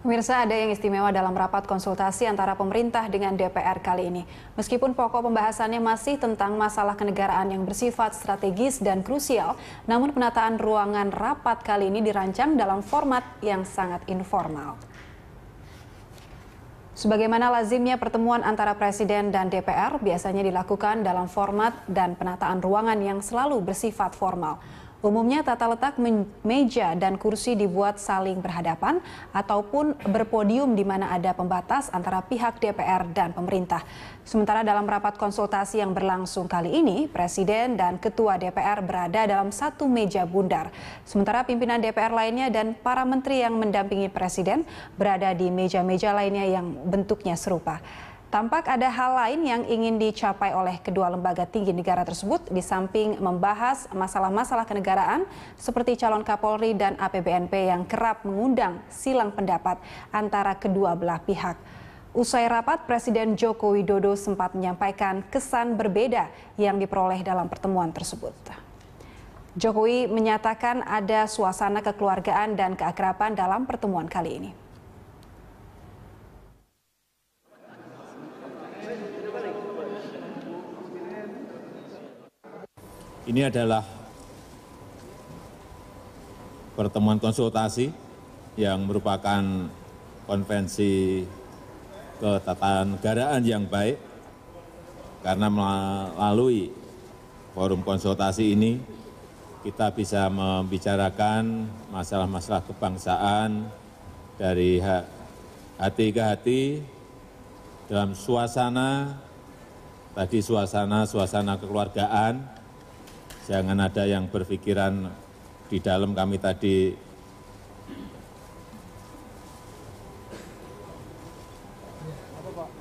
Pemirsa ada yang istimewa dalam rapat konsultasi antara pemerintah dengan DPR kali ini. Meskipun pokok pembahasannya masih tentang masalah kenegaraan yang bersifat strategis dan krusial, namun penataan ruangan rapat kali ini dirancang dalam format yang sangat informal. Sebagaimana lazimnya pertemuan antara Presiden dan DPR biasanya dilakukan dalam format dan penataan ruangan yang selalu bersifat formal. Umumnya tata letak meja dan kursi dibuat saling berhadapan ataupun berpodium di mana ada pembatas antara pihak DPR dan pemerintah. Sementara dalam rapat konsultasi yang berlangsung kali ini, Presiden dan Ketua DPR berada dalam satu meja bundar. Sementara pimpinan DPR lainnya dan para menteri yang mendampingi Presiden berada di meja-meja lainnya yang bentuknya serupa. Tampak ada hal lain yang ingin dicapai oleh kedua lembaga tinggi negara tersebut di samping membahas masalah-masalah kenegaraan seperti calon Kapolri dan APBNP yang kerap mengundang silang pendapat antara kedua belah pihak. Usai rapat, Presiden Joko Widodo sempat menyampaikan kesan berbeda yang diperoleh dalam pertemuan tersebut. Jokowi menyatakan ada suasana kekeluargaan dan keakraban dalam pertemuan kali ini. ini adalah pertemuan konsultasi yang merupakan konvensi ketatanegaraan yang baik karena melalui forum konsultasi ini kita bisa membicarakan masalah-masalah kebangsaan dari hati ke hati dalam suasana tadi suasana suasana kekeluargaan Jangan ada yang berpikiran di dalam kami tadi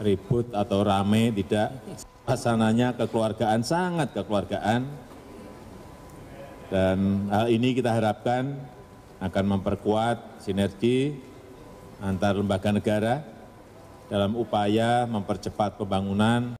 ribut atau rame, tidak. Pasangannya kekeluargaan, sangat kekeluargaan. Dan hal ini kita harapkan akan memperkuat sinergi antar lembaga negara dalam upaya mempercepat pembangunan